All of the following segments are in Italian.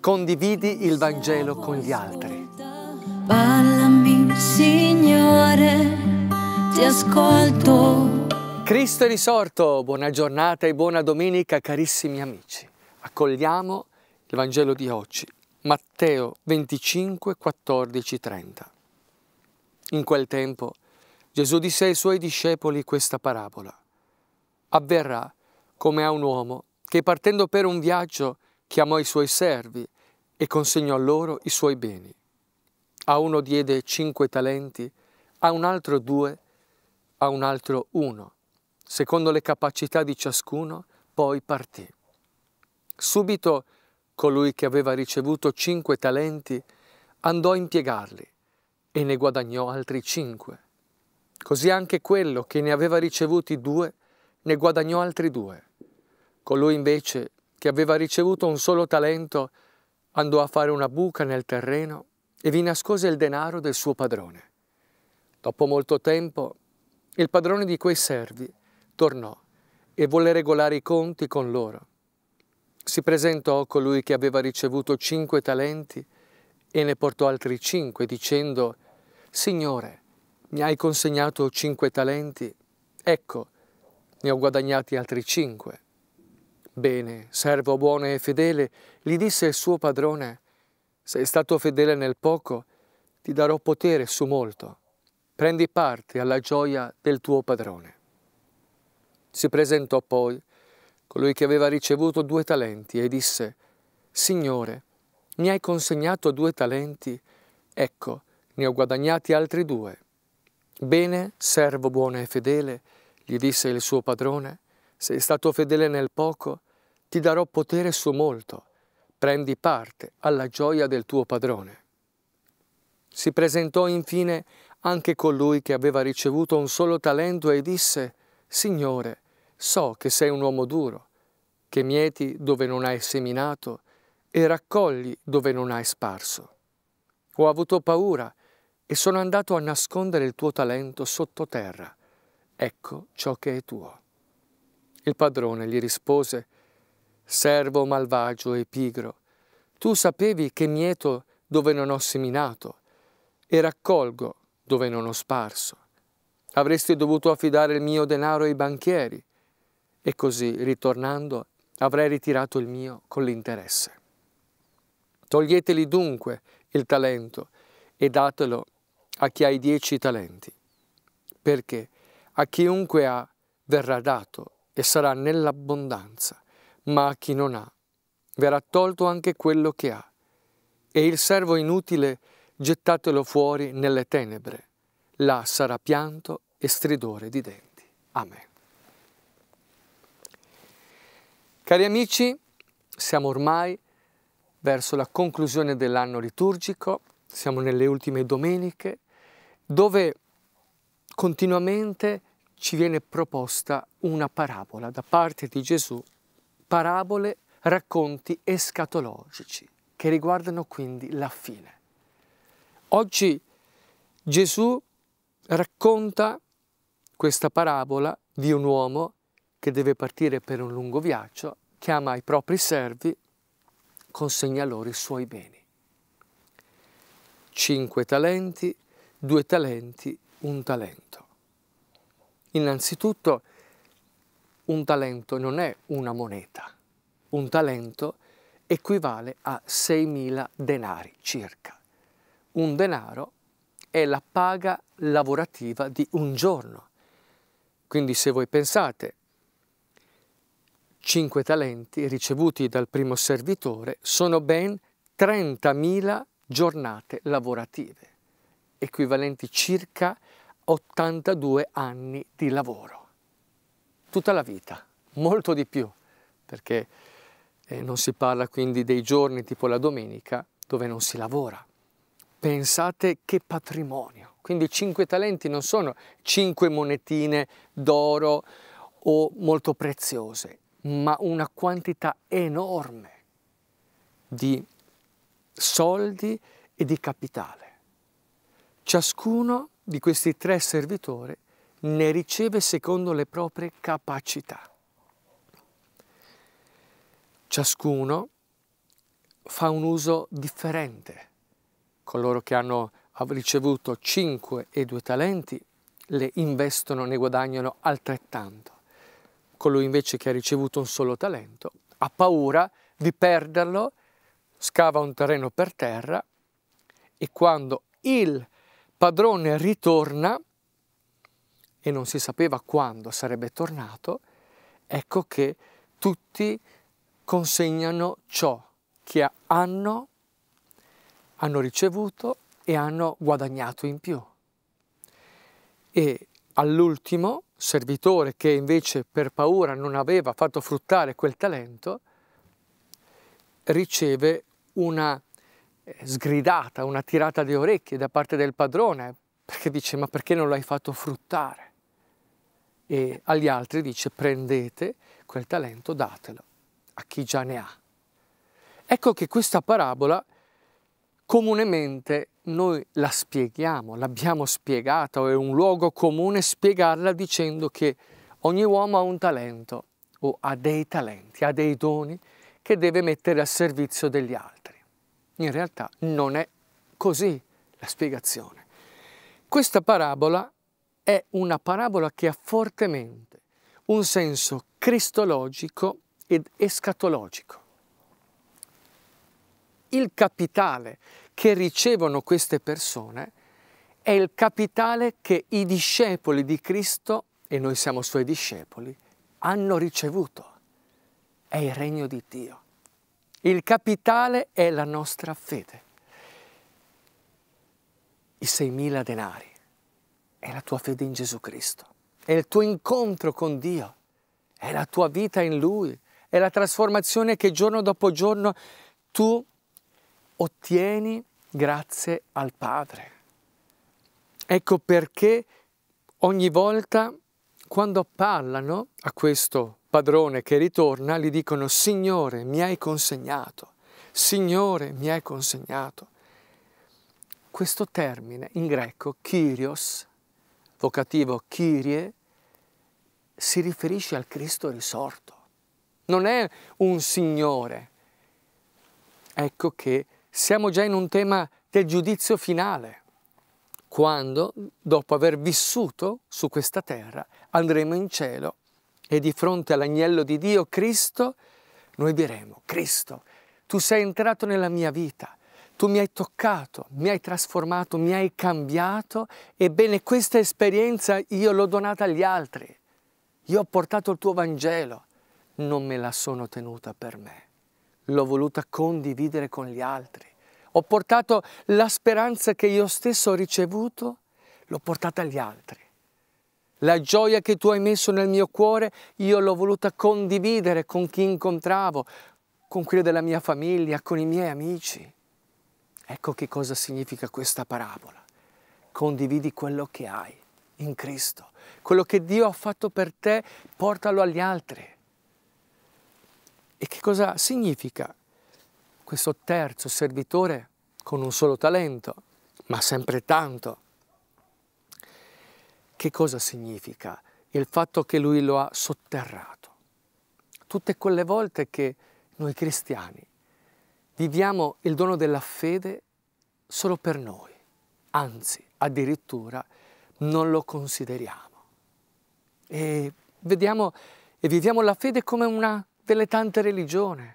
Condividi il Vangelo con gli altri. Parlami, Signore, ti ascolto. Cristo è risorto, buona giornata e buona domenica carissimi amici. Accogliamo il Vangelo di oggi, Matteo 25, 14, 30. In quel tempo Gesù disse ai suoi discepoli questa parabola. Avverrà come a un uomo che partendo per un viaggio chiamò i suoi servi e consegnò loro i suoi beni. A uno diede cinque talenti, a un altro due, a un altro uno. Secondo le capacità di ciascuno, poi partì. Subito colui che aveva ricevuto cinque talenti andò a impiegarli e ne guadagnò altri cinque. Così anche quello che ne aveva ricevuti due ne guadagnò altri due. Colui invece che aveva ricevuto un solo talento andò a fare una buca nel terreno e vi nascose il denaro del suo padrone. Dopo molto tempo, il padrone di quei servi tornò e volle regolare i conti con loro. Si presentò colui che aveva ricevuto cinque talenti e ne portò altri cinque, dicendo, Signore, mi hai consegnato cinque talenti, ecco, ne ho guadagnati altri cinque. Bene, servo buono e fedele, gli disse il suo padrone, sei stato fedele nel poco, ti darò potere su molto. Prendi parte alla gioia del tuo padrone. Si presentò poi colui che aveva ricevuto due talenti e disse, Signore, mi hai consegnato due talenti, ecco, ne ho guadagnati altri due. Bene, servo buono e fedele, gli disse il suo padrone, sei stato fedele nel poco, ti darò potere su molto. Prendi parte alla gioia del tuo padrone. Si presentò infine anche colui che aveva ricevuto un solo talento e disse, Signore, so che sei un uomo duro, che mieti dove non hai seminato e raccogli dove non hai sparso. Ho avuto paura e sono andato a nascondere il tuo talento sottoterra. Ecco ciò che è tuo. Il padrone gli rispose, Servo malvagio e pigro, tu sapevi che mieto dove non ho seminato e raccolgo dove non ho sparso. Avresti dovuto affidare il mio denaro ai banchieri e così, ritornando, avrei ritirato il mio con l'interesse. Toglieteli dunque il talento e datelo a chi ha i dieci talenti, perché a chiunque ha verrà dato e sarà nell'abbondanza, ma a chi non ha verrà tolto anche quello che ha. E il servo inutile gettatelo fuori nelle tenebre, là sarà pianto e stridore di denti. Amen. Cari amici, siamo ormai verso la conclusione dell'anno liturgico, siamo nelle ultime domeniche, dove continuamente ci viene proposta una parabola da parte di Gesù, parabole, racconti escatologici che riguardano quindi la fine. Oggi Gesù racconta questa parabola di un uomo che deve partire per un lungo viaggio, chiama i propri servi, consegna loro i suoi beni. Cinque talenti, due talenti, un talento. Innanzitutto un talento non è una moneta, un talento equivale a 6.000 denari circa. Un denaro è la paga lavorativa di un giorno. Quindi se voi pensate, 5 talenti ricevuti dal primo servitore sono ben 30.000 giornate lavorative, equivalenti circa a 82 anni di lavoro, tutta la vita, molto di più, perché eh, non si parla quindi dei giorni tipo la domenica dove non si lavora. Pensate che patrimonio, quindi cinque talenti non sono cinque monetine d'oro o molto preziose, ma una quantità enorme di soldi e di capitale. Ciascuno di questi tre servitori ne riceve secondo le proprie capacità. Ciascuno fa un uso differente. Coloro che hanno ricevuto 5 e 2 talenti le investono, ne guadagnano altrettanto. Colui invece che ha ricevuto un solo talento ha paura di perderlo, scava un terreno per terra e quando il padrone ritorna e non si sapeva quando sarebbe tornato, ecco che tutti consegnano ciò che hanno, hanno ricevuto e hanno guadagnato in più. E all'ultimo servitore che invece per paura non aveva fatto fruttare quel talento, riceve una sgridata, una tirata di orecchie da parte del padrone, perché dice ma perché non l'hai fatto fruttare? E agli altri dice prendete quel talento, datelo a chi già ne ha. Ecco che questa parabola comunemente noi la spieghiamo, l'abbiamo spiegata, o è un luogo comune spiegarla dicendo che ogni uomo ha un talento o ha dei talenti, ha dei doni che deve mettere a servizio degli altri. In realtà non è così la spiegazione. Questa parabola è una parabola che ha fortemente un senso cristologico ed escatologico. Il capitale che ricevono queste persone è il capitale che i discepoli di Cristo, e noi siamo suoi discepoli, hanno ricevuto. È il regno di Dio. Il capitale è la nostra fede. I 6.000 denari è la tua fede in Gesù Cristo, è il tuo incontro con Dio, è la tua vita in Lui, è la trasformazione che giorno dopo giorno tu ottieni grazie al Padre. Ecco perché ogni volta quando parlano a questo padrone che ritorna, gli dicono, Signore, mi hai consegnato, Signore, mi hai consegnato. Questo termine in greco, Kyrios, vocativo Kyrie, si riferisce al Cristo risorto. Non è un Signore. Ecco che siamo già in un tema del giudizio finale, quando, dopo aver vissuto su questa terra, andremo in cielo e di fronte all'agnello di Dio, Cristo, noi diremo, Cristo, tu sei entrato nella mia vita, tu mi hai toccato, mi hai trasformato, mi hai cambiato, ebbene questa esperienza io l'ho donata agli altri, io ho portato il tuo Vangelo, non me la sono tenuta per me, l'ho voluta condividere con gli altri, ho portato la speranza che io stesso ho ricevuto, l'ho portata agli altri. La gioia che tu hai messo nel mio cuore io l'ho voluta condividere con chi incontravo, con quelli della mia famiglia, con i miei amici. Ecco che cosa significa questa parabola. Condividi quello che hai in Cristo. Quello che Dio ha fatto per te, portalo agli altri. E che cosa significa questo terzo servitore con un solo talento, ma sempre tanto? che cosa significa? Il fatto che lui lo ha sotterrato. Tutte quelle volte che noi cristiani viviamo il dono della fede solo per noi, anzi addirittura non lo consideriamo. E, vediamo, e viviamo la fede come una delle tante religioni,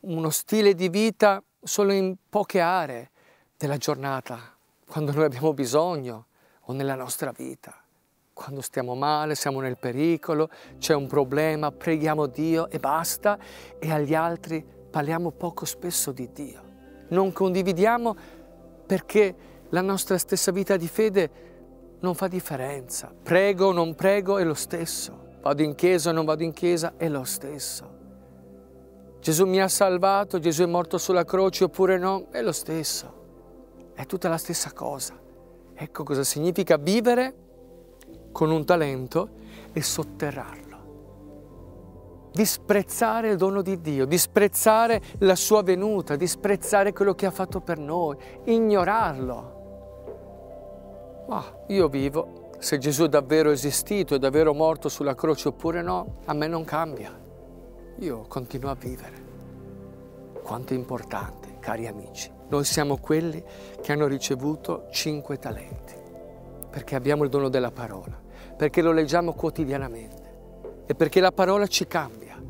uno stile di vita solo in poche aree della giornata, quando noi abbiamo bisogno, o nella nostra vita. Quando stiamo male, siamo nel pericolo, c'è un problema, preghiamo Dio e basta e agli altri parliamo poco spesso di Dio. Non condividiamo perché la nostra stessa vita di fede non fa differenza. Prego o non prego è lo stesso. Vado in chiesa o non vado in chiesa è lo stesso. Gesù mi ha salvato, Gesù è morto sulla croce oppure no, è lo stesso. È tutta la stessa cosa. Ecco cosa significa vivere con un talento e sotterrarlo. Disprezzare il dono di Dio, disprezzare la sua venuta, disprezzare quello che ha fatto per noi, ignorarlo. Ma io vivo se Gesù è davvero esistito, è davvero morto sulla croce oppure no, a me non cambia. Io continuo a vivere. Quanto è importante, cari amici, noi siamo quelli che hanno ricevuto cinque talenti, perché abbiamo il dono della parola, perché lo leggiamo quotidianamente e perché la parola ci cambia.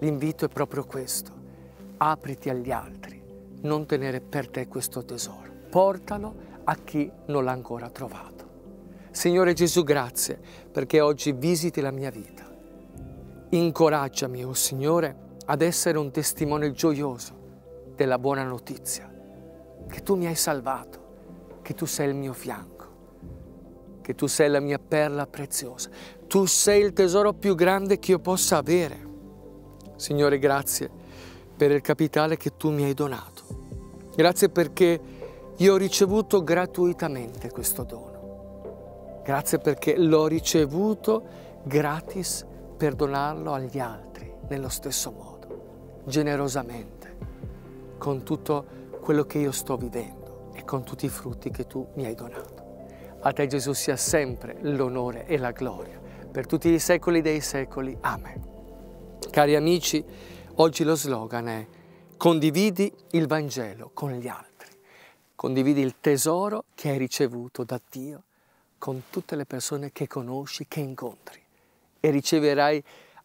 L'invito è proprio questo, apriti agli altri, non tenere per te questo tesoro, portalo a chi non l'ha ancora trovato. Signore Gesù, grazie perché oggi visiti la mia vita. Incoraggiami, o oh Signore, ad essere un testimone gioioso della buona notizia che tu mi hai salvato, che tu sei il mio fianco, che tu sei la mia perla preziosa, tu sei il tesoro più grande che io possa avere. Signore, grazie per il capitale che tu mi hai donato. Grazie perché io ho ricevuto gratuitamente questo dono. Grazie perché l'ho ricevuto gratis per donarlo agli altri nello stesso modo, generosamente, con tutto il quello che io sto vivendo e con tutti i frutti che tu mi hai donato. A te Gesù sia sempre l'onore e la gloria per tutti i secoli dei secoli. Amen. Cari amici, oggi lo slogan è condividi il Vangelo con gli altri, condividi il tesoro che hai ricevuto da Dio con tutte le persone che conosci, che incontri e riceverai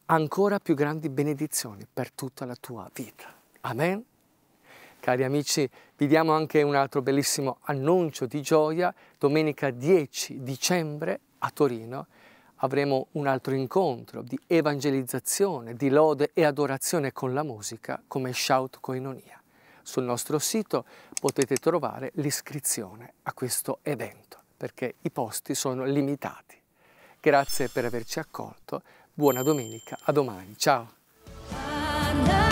ancora più grandi benedizioni per tutta la tua vita. Amen. Cari amici, vi diamo anche un altro bellissimo annuncio di gioia. Domenica 10 dicembre a Torino avremo un altro incontro di evangelizzazione, di lode e adorazione con la musica come Shout Coinonia. Sul nostro sito potete trovare l'iscrizione a questo evento perché i posti sono limitati. Grazie per averci accolto, buona domenica, a domani, ciao!